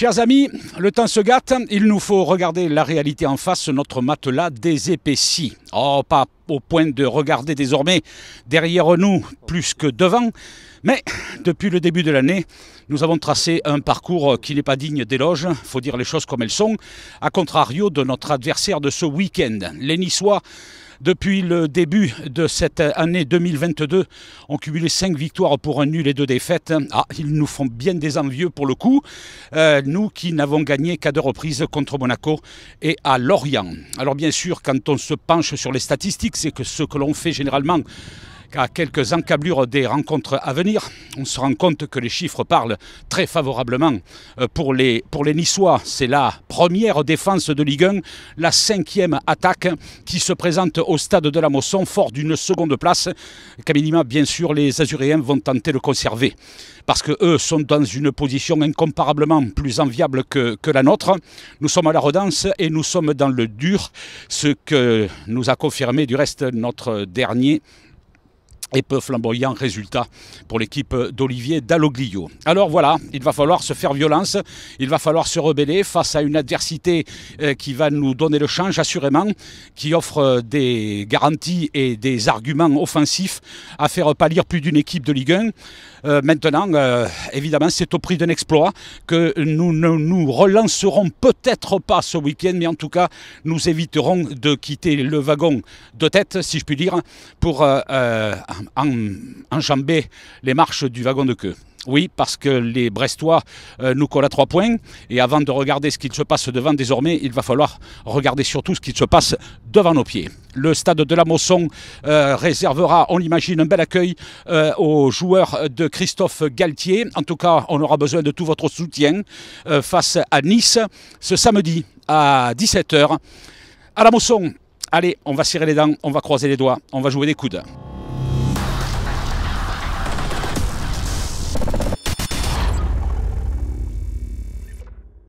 Chers amis, le temps se gâte, il nous faut regarder la réalité en face, notre matelas des Oh, pas au point de regarder désormais derrière nous plus que devant, mais depuis le début de l'année, nous avons tracé un parcours qui n'est pas digne d'éloge, faut dire les choses comme elles sont, à contrario de notre adversaire de ce week-end. Les Niçois depuis le début de cette année 2022, on cumulé 5 victoires pour un nul et 2 défaites. Ah, ils nous font bien des envieux pour le coup. Euh, nous qui n'avons gagné qu'à deux reprises contre Monaco et à Lorient. Alors bien sûr, quand on se penche sur les statistiques, c'est que ce que l'on fait généralement qu'à quelques encablures des rencontres à venir, on se rend compte que les chiffres parlent très favorablement euh, pour les, pour les Niçois. C'est la première défense de Ligue 1, la cinquième attaque qui se présente au stade de la Mosson, fort d'une seconde place. Qu'à bien sûr, les Azuréens vont tenter de conserver parce qu'eux sont dans une position incomparablement plus enviable que, que la nôtre. Nous sommes à la redance et nous sommes dans le dur, ce que nous a confirmé du reste notre dernier et peu flamboyant résultat pour l'équipe d'Olivier Dalloglio. Alors voilà, il va falloir se faire violence, il va falloir se rebeller face à une adversité euh, qui va nous donner le change assurément, qui offre des garanties et des arguments offensifs à faire pâlir plus d'une équipe de Ligue 1. Euh, maintenant, euh, évidemment, c'est au prix d'un exploit que nous ne nous relancerons peut-être pas ce week-end, mais en tout cas, nous éviterons de quitter le wagon de tête, si je puis dire, pour en, enjamber les marches du wagon de queue. Oui, parce que les Brestois euh, nous collent à trois points. Et avant de regarder ce qu'il se passe devant, désormais, il va falloir regarder surtout ce qu'il se passe devant nos pieds. Le stade de la Mosson euh, réservera, on l'imagine, un bel accueil euh, aux joueurs de Christophe Galtier. En tout cas, on aura besoin de tout votre soutien face à Nice ce samedi à 17h à la Mosson. Allez, on va serrer les dents, on va croiser les doigts, on va jouer des coudes.